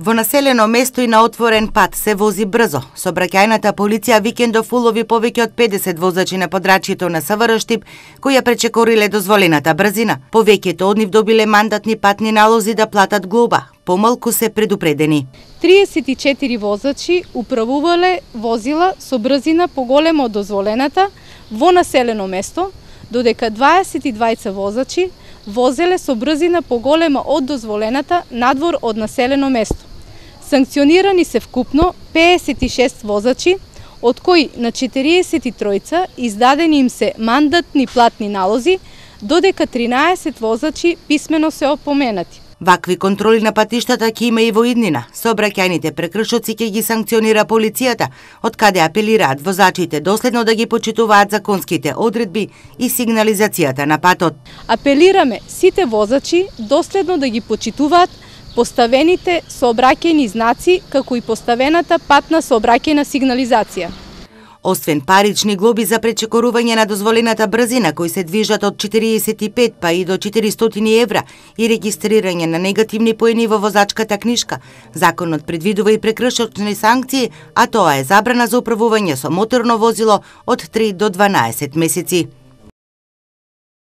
Во населено место и на отворен пат се вози брзо. Собраќајната полиција викендов улови повеќе од 50 возачи на подрачјето на Штип, кои ја пречекориле дозволената брзина. Повеќето од нив добиле мандатни патни налози да платат глоба. Помалку се предупредени. 34 возачи управувале возила со брзина поголема од дозволената во населено место, додека 22 возачи возеле со брзина поголема од дозволената надвор од населено место. Санкционирани се вкупно 56 возачи, од кои на 43-ца издадени им се мандатни платни налози, додека 13 возачи писмено се опоменати. Вакви контроли на патиштата ќе има и во иднина. Сообраќајните прекршоци ќе ги санкционира полицијата, од каде апелираат возачите доследно да ги почитуваат законските одредби и сигнализацијата на патот. Апелираме сите возачи доследно да ги почитуваат поставените сообраќајни знаци, како и поставената патна сообраќајна сигнализација. Освен парични глоби за пречекорување на дозволената брзина кои се движат од 45 па и до 400 евра и регистрирање на негативни поени во возачката книшка, законот предвидува и прекршочни санкции, а тоа е забрана за управување со моторно возило од 3 до 12 месеци.